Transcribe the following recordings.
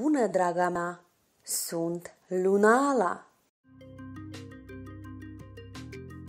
bună, draga mea! Sunt Lunala!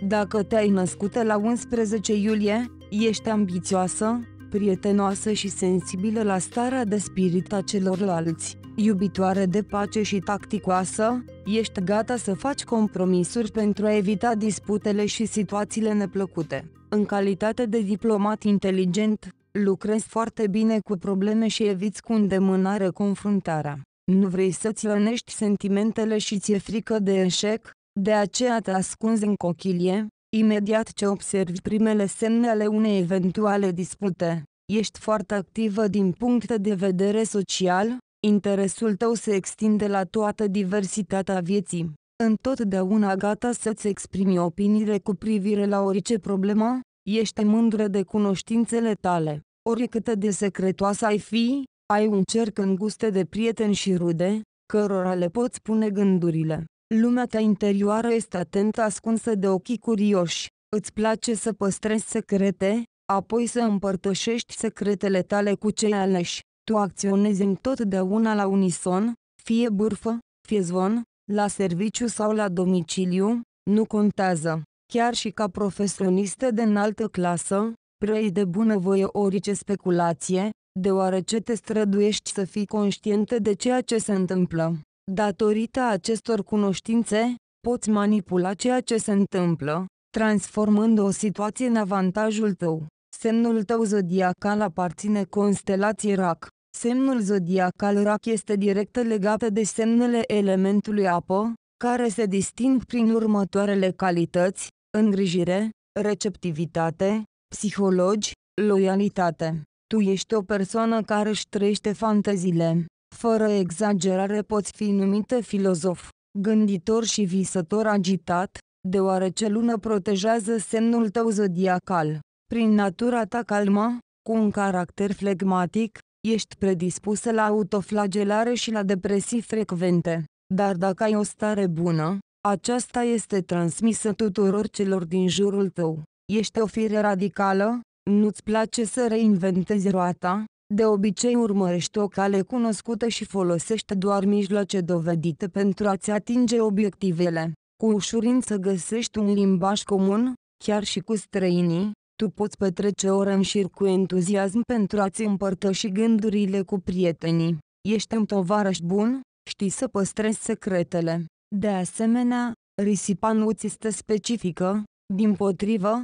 Dacă te-ai născută la 11 iulie, ești ambițioasă, prietenoasă și sensibilă la starea de spirit a celorlalți, iubitoare de pace și tacticoasă, ești gata să faci compromisuri pentru a evita disputele și situațiile neplăcute. În calitate de diplomat inteligent, lucrezi foarte bine cu probleme și eviți cu îndemânare confruntarea. Nu vrei să-ți rănești sentimentele și ți-e frică de eșec, de aceea te ascunzi în cochilie, imediat ce observi primele semne ale unei eventuale dispute. Ești foarte activă din punct de vedere social, interesul tău se extinde la toată diversitatea vieții. Întotdeauna gata să-ți exprimi opiniile cu privire la orice problemă, ești mândră de cunoștințele tale oricât de secretoasă ai fi, ai un cerc înguste de prieteni și rude, cărora le poți pune gândurile. Lumea ta interioară este atentă ascunsă de ochii curioși. Îți place să păstrezi secrete, apoi să împărtășești secretele tale cu cei aleși. Tu acționezi întotdeauna la unison, fie bârfă, fie zvon, la serviciu sau la domiciliu, nu contează. Chiar și ca profesionistă de înaltă clasă, sprei de bunăvoie orice speculație, deoarece te străduiești să fii conștientă de ceea ce se întâmplă. Datorită acestor cunoștințe, poți manipula ceea ce se întâmplă, transformând o situație în avantajul tău. Semnul tău zodiacal aparține constelației RAC. Semnul zodiacal RAC este direct legat de semnele elementului apă, care se disting prin următoarele calități, îngrijire, receptivitate, psihologi, loialitate. Tu ești o persoană care își trăiește fantezile. Fără exagerare poți fi numită filozof, gânditor și visător agitat, deoarece Luna protejează semnul tău zodiacal. Prin natura ta calmă, cu un caracter flegmatic, ești predispusă la autoflagelare și la depresii frecvente. Dar dacă ai o stare bună, aceasta este transmisă tuturor celor din jurul tău. Ești o fire radicală? Nu-ți place să reinventezi roata? De obicei urmărești o cale cunoscută și folosești doar mijloace dovedite pentru a-ți atinge obiectivele. Cu ușurință găsești un limbaj comun, chiar și cu străinii, tu poți petrece ore în șir cu entuziasm pentru a-ți împărtăși gândurile cu prietenii. Ești un tovarăș bun, știi să păstrezi secretele. De asemenea, risipa nu ți este specifică, din potrivă,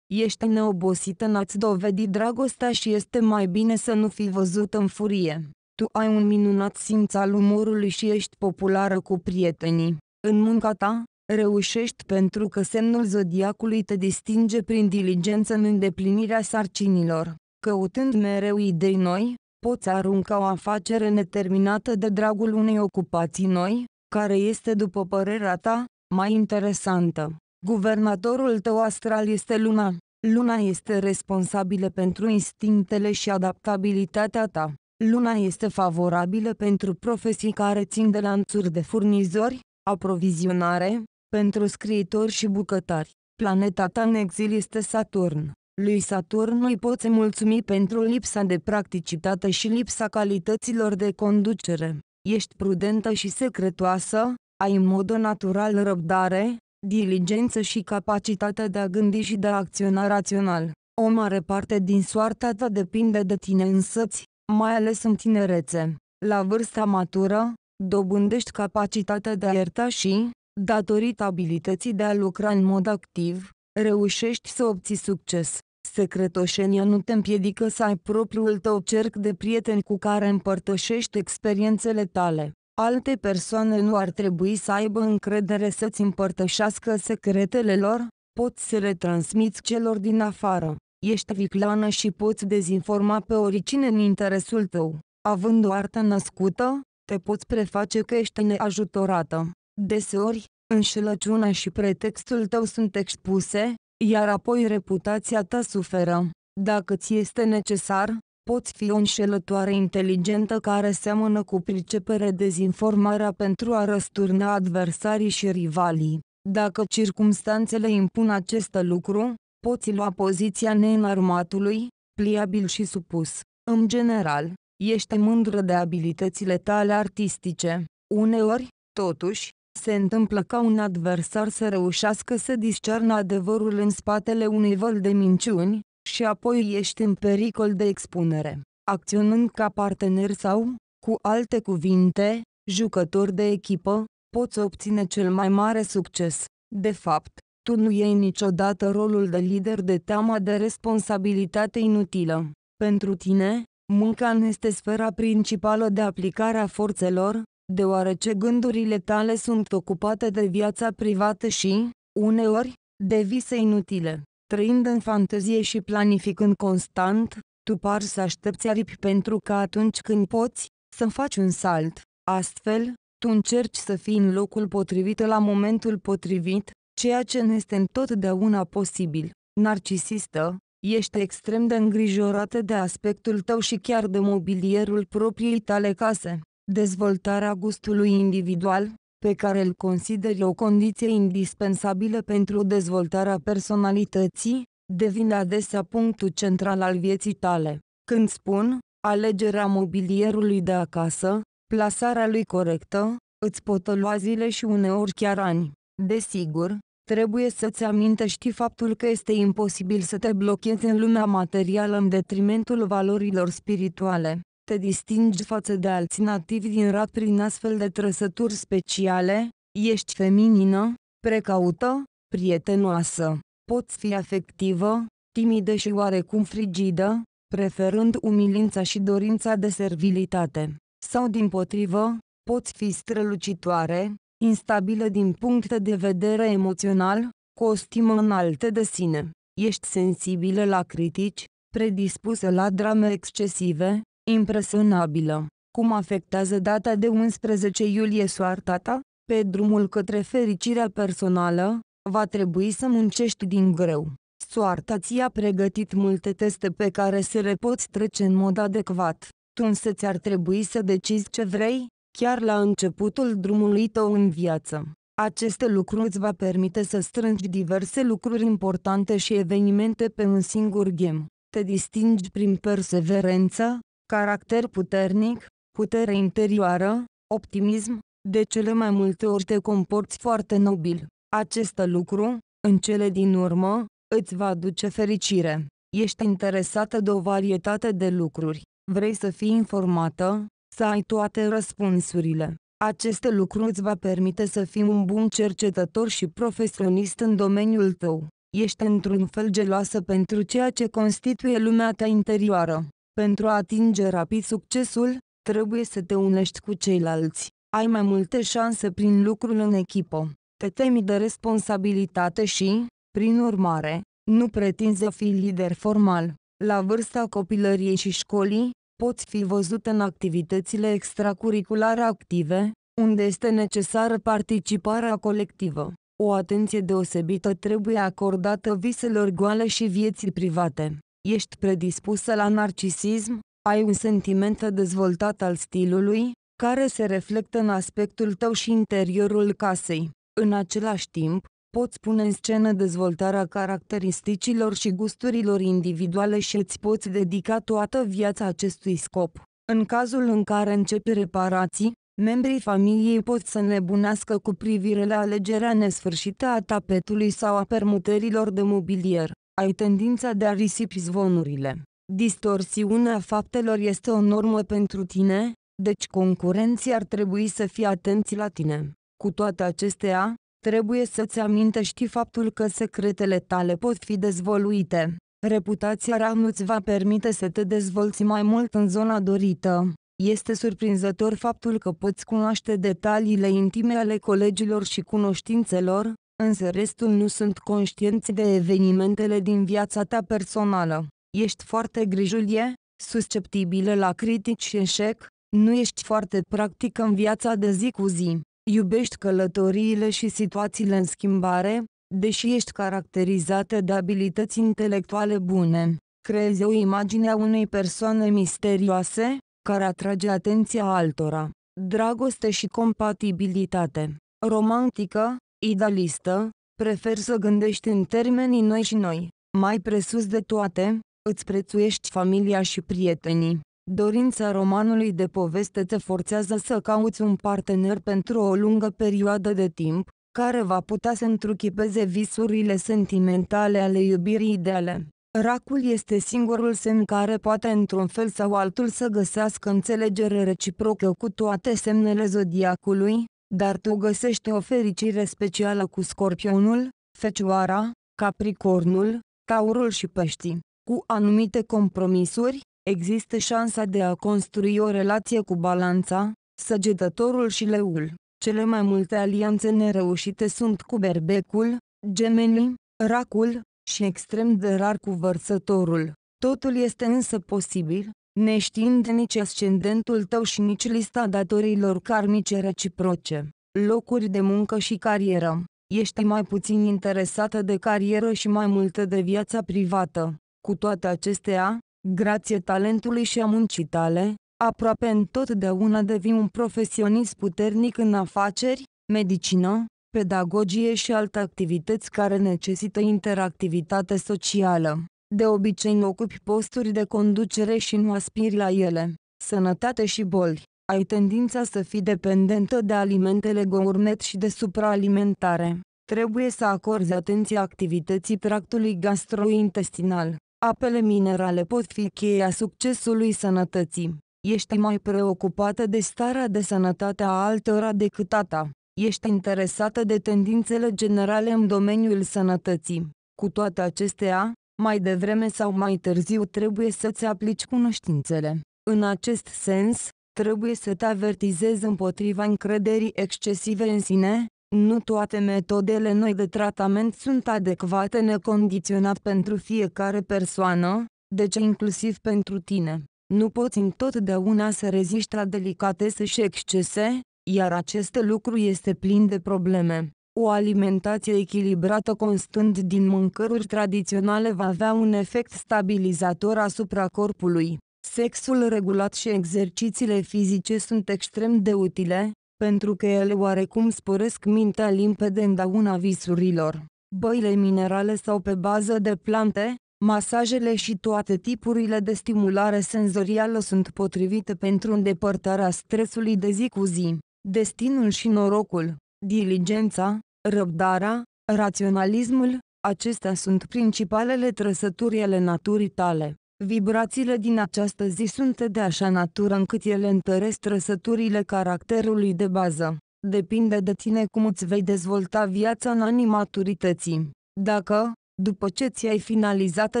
Ești neobosită în a-ți dovedi dragostea și este mai bine să nu fii văzut în furie. Tu ai un minunat simț al umorului și ești populară cu prietenii. În munca ta, reușești pentru că semnul zodiacului te distinge prin diligență în îndeplinirea sarcinilor. Căutând mereu idei noi, poți arunca o afacere neterminată de dragul unei ocupații noi, care este după părerea ta, mai interesantă. Guvernatorul tău astral este luna. Luna este responsabilă pentru instinctele și adaptabilitatea ta. Luna este favorabilă pentru profesii care țin de lanțuri de furnizori, aprovizionare, pentru scriitori și bucătari. Planeta ta în exil este Saturn. Lui Saturn îi poți mulțumi pentru lipsa de practicitate și lipsa calităților de conducere. Ești prudentă și secretoasă, ai în mod natural răbdare, diligență și capacitatea de a gândi și de a acționa rațional. O mare parte din soarta ta depinde de tine însăți, mai ales în tinerețe. La vârsta matură, dobândești capacitatea de a ierta și, datorită abilității de a lucra în mod activ, reușești să obții succes. Secretoșenia nu te împiedică să ai propriul tău cerc de prieteni cu care împărtășești experiențele tale. Alte persoane nu ar trebui să aibă încredere să-ți împărtășească secretele lor, poți să le transmiți celor din afară. Ești viclană și poți dezinforma pe oricine în interesul tău. Având o artă născută, te poți preface că ești neajutorată. Deseori, înșelăciunea și pretextul tău sunt expuse, iar apoi reputația ta suferă. Dacă ți este necesar, poți fi o înșelătoare inteligentă care seamănă cu pricepere dezinformarea pentru a răsturna adversarii și rivalii. Dacă circumstanțele impun acest lucru, poți lua poziția neînarmatului, pliabil și supus. În general, ești mândră de abilitățile tale artistice. Uneori, totuși, se întâmplă ca un adversar să reușească să discearnă adevărul în spatele unui văl de minciuni, și apoi ești în pericol de expunere. Acționând ca partener sau, cu alte cuvinte, jucător de echipă, poți obține cel mai mare succes. De fapt, tu nu iei niciodată rolul de lider de teama de responsabilitate inutilă. Pentru tine, munca nu este sfera principală de aplicare a forțelor, deoarece gândurile tale sunt ocupate de viața privată și, uneori, de vise inutile. Trăind în fantezie și planificând constant, tu par să aștepți aripi pentru că atunci când poți, să faci un salt. Astfel, tu încerci să fii în locul potrivit la momentul potrivit, ceea ce nu este întotdeauna posibil. Narcisistă, ești extrem de îngrijorată de aspectul tău și chiar de mobilierul propriei tale case. Dezvoltarea gustului individual, pe care îl consideri o condiție indispensabilă pentru dezvoltarea personalității, devine adesea punctul central al vieții tale. Când spun, alegerea mobilierului de acasă, plasarea lui corectă, îți pot lua zile și uneori chiar ani. Desigur, trebuie să-ți amintești faptul că este imposibil să te blochezi în lumea materială în detrimentul valorilor spirituale te distingi față de alții nativi din rat prin astfel de trăsături speciale, ești feminină, precaută, prietenoasă, poți fi afectivă, timidă și oarecum frigidă, preferând umilința și dorința de servilitate, sau din potrivă, poți fi strălucitoare, instabilă din punct de vedere emoțional, cu o stimă înaltă de sine, ești sensibilă la critici, predispusă la drame excesive, impresionabilă. Cum afectează data de 11 iulie soarta ta? Pe drumul către fericirea personală, va trebui să muncești din greu. Soarta ți-a pregătit multe teste pe care se le poți trece în mod adecvat. Tu însă ți-ar trebui să decizi ce vrei, chiar la începutul drumului tău în viață. Aceste lucruri îți va permite să strângi diverse lucruri importante și evenimente pe un singur gem. Te distingi prin perseverență, caracter puternic, putere interioară, optimism, de cele mai multe ori te comporți foarte nobil. Acest lucru, în cele din urmă, îți va aduce fericire. Ești interesată de o varietate de lucruri. Vrei să fii informată, să ai toate răspunsurile. acest lucru îți va permite să fii un bun cercetător și profesionist în domeniul tău. Ești într-un fel geloasă pentru ceea ce constituie lumea ta interioară. Pentru a atinge rapid succesul, trebuie să te unești cu ceilalți. Ai mai multe șanse prin lucrul în echipă. Te temi de responsabilitate și, prin urmare, nu pretinzi să fii lider formal. La vârsta copilăriei și școlii, poți fi văzut în activitățile extracurriculare active, unde este necesară participarea colectivă. O atenție deosebită trebuie acordată viselor goale și vieții private ești predispusă la narcisism, ai un sentiment dezvoltat al stilului, care se reflectă în aspectul tău și interiorul casei. În același timp, poți pune în scenă dezvoltarea caracteristicilor și gusturilor individuale și îți poți dedica toată viața acestui scop. În cazul în care începi reparații, membrii familiei pot să nebunească cu privire la alegerea nesfârșită a tapetului sau a permutărilor de mobilier ai tendința de a risipi zvonurile. Distorsiunea faptelor este o normă pentru tine, deci concurenții ar trebui să fie atenți la tine. Cu toate acestea, trebuie să-ți amintești faptul că secretele tale pot fi dezvoluite. Reputația RAM îți va permite să te dezvolți mai mult în zona dorită. Este surprinzător faptul că poți cunoaște detaliile intime ale colegilor și cunoștințelor, însă restul nu sunt conștienți de evenimentele din viața ta personală. Ești foarte grijulie, susceptibilă la critici și eșec, nu ești foarte practică în viața de zi cu zi, iubești călătoriile și situațiile în schimbare, deși ești caracterizată de abilități intelectuale bune. Creezi o imagine a unei persoane misterioase, care atrage atenția altora. Dragoste și compatibilitate. Romantică, idealistă, prefer să gândești în termenii noi și noi. Mai presus de toate, îți prețuiești familia și prietenii. Dorința romanului de poveste te forțează să cauți un partener pentru o lungă perioadă de timp, care va putea să întruchipeze visurile sentimentale ale iubirii ideale. Racul este singurul semn care poate într-un fel sau altul să găsească înțelegere reciprocă cu toate semnele zodiacului, dar tu găsești o fericire specială cu scorpionul, fecioara, capricornul, taurul și peștii. Cu anumite compromisuri, există șansa de a construi o relație cu balanța, săgetătorul și leul. Cele mai multe alianțe nereușite sunt cu berbecul, gemenii, racul, și extrem de rar cu vărsătorul. Totul este însă posibil, neștiind nici ascendentul tău și nici lista datorilor karmice reciproce, locuri de muncă și carieră. Ești mai puțin interesată de carieră și mai multă de viața privată. Cu toate acestea, grație talentului și a muncii tale, aproape întotdeauna devii un profesionist puternic în afaceri, medicină, pedagogie și alte activități care necesită interactivitate socială. De obicei nu ocupi posturi de conducere și nu aspiri la ele. Sănătate și boli. Ai tendința să fii dependentă de alimentele gourmet și de supraalimentare. Trebuie să acorzi atenție activității tractului gastrointestinal. Apele minerale pot fi cheia succesului sănătății. Ești mai preocupată de starea de sănătate a altora decât a ta. Ești interesată de tendințele generale în domeniul sănătății. Cu toate acestea, mai devreme sau mai târziu trebuie să-ți aplici cunoștințele. În acest sens, trebuie să te avertizezi împotriva încrederii excesive în sine, nu toate metodele noi de tratament sunt adecvate necondiționat pentru fiecare persoană, deci inclusiv pentru tine. Nu poți întotdeauna să reziști la delicatese și excese, iar acest lucru este plin de probleme. O alimentație echilibrată constând din mâncăruri tradiționale va avea un efect stabilizator asupra corpului. Sexul regulat și exercițiile fizice sunt extrem de utile, pentru că ele oarecum sporesc mintea limpede în dauna visurilor. Băile minerale sau pe bază de plante, masajele și toate tipurile de stimulare senzorială sunt potrivite pentru îndepărtarea stresului de zi cu zi. Destinul și norocul, diligența, răbdarea, raționalismul, acestea sunt principalele trăsături ale naturii tale. Vibrațiile din această zi sunt de așa natură încât ele întăresc trăsăturile caracterului de bază. Depinde de tine cum îți vei dezvolta viața în anii maturității. Dacă, după ce ți-ai finalizat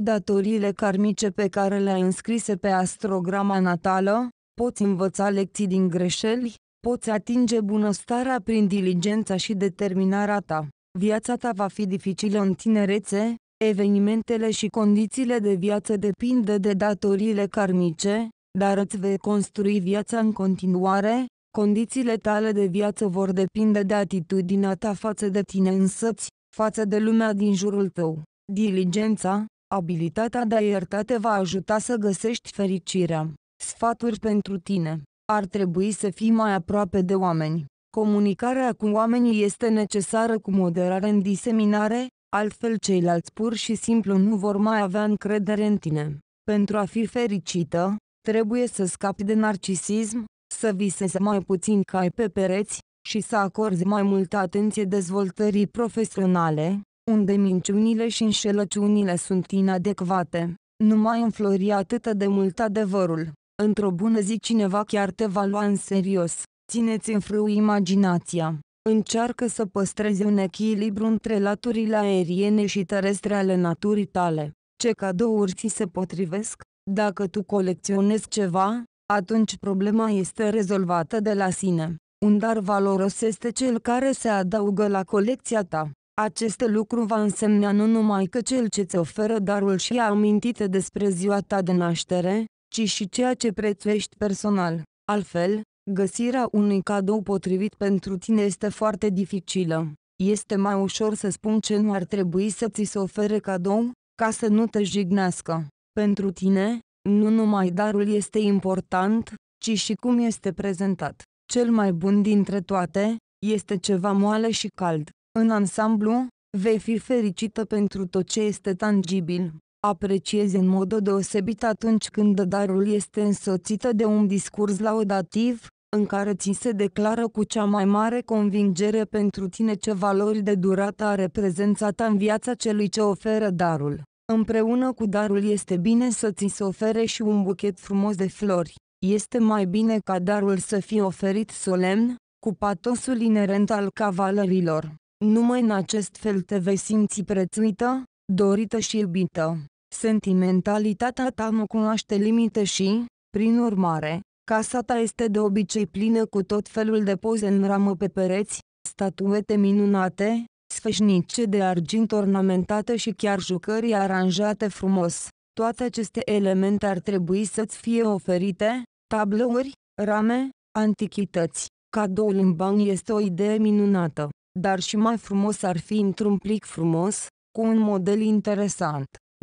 datoriile karmice pe care le-ai înscrise pe astrograma natală, poți învăța lecții din greșeli, Poți atinge bunăstarea prin diligența și determinarea ta. Viața ta va fi dificilă în tinerețe, evenimentele și condițiile de viață depind de datoriile karmice, dar îți vei construi viața în continuare, condițiile tale de viață vor depinde de atitudinea ta față de tine însăți, față de lumea din jurul tău. Diligența, abilitatea de a ierta te va ajuta să găsești fericirea. Sfaturi pentru tine ar trebui să fii mai aproape de oameni. Comunicarea cu oamenii este necesară cu moderare în diseminare, altfel ceilalți pur și simplu nu vor mai avea încredere în tine. Pentru a fi fericită, trebuie să scapi de narcisism, să visezi mai puțin ai pe pereți și să acorzi mai multă atenție dezvoltării profesionale, unde minciunile și înșelăciunile sunt inadecvate. Nu mai înflori atât de mult adevărul. Într-o bună zi cineva chiar te va lua în serios. Țineți în frâu imaginația. Încearcă să păstrezi un echilibru între laturile aeriene și terestre ale naturii tale. Ce cadouri ți se potrivesc? Dacă tu colecționezi ceva, atunci problema este rezolvată de la sine. Un dar valoros este cel care se adaugă la colecția ta. Acest lucru va însemna nu numai că cel ce ți oferă darul și a amintite despre ziua ta de naștere, ci și ceea ce prețuiești personal. Altfel, găsirea unui cadou potrivit pentru tine este foarte dificilă. Este mai ușor să spun ce nu ar trebui să ți se ofere cadou, ca să nu te jignească. Pentru tine, nu numai darul este important, ci și cum este prezentat. Cel mai bun dintre toate, este ceva moale și cald. În ansamblu, vei fi fericită pentru tot ce este tangibil. Apreciez în mod deosebit atunci când darul este însoțită de un discurs laudativ, în care ți se declară cu cea mai mare convingere pentru tine ce valori de durată are prezența ta în viața celui ce oferă darul. Împreună cu darul este bine să ți se ofere și un buchet frumos de flori. Este mai bine ca darul să fie oferit solemn, cu patosul inerent al cavalerilor. Numai în acest fel te vei simți prețuită, dorită și iubită. Sentimentalitatea ta nu cunoaște limite și, prin urmare, casa ta este de obicei plină cu tot felul de poze în ramă pe pereți, statuete minunate, sfeșnice de argint ornamentate și chiar jucării aranjate frumos. Toate aceste elemente ar trebui să-ți fie oferite, tablouri, rame, antichități. Cadoul în bani este o idee minunată, dar și mai frumos ar fi într-un plic frumos, cu un model interesant.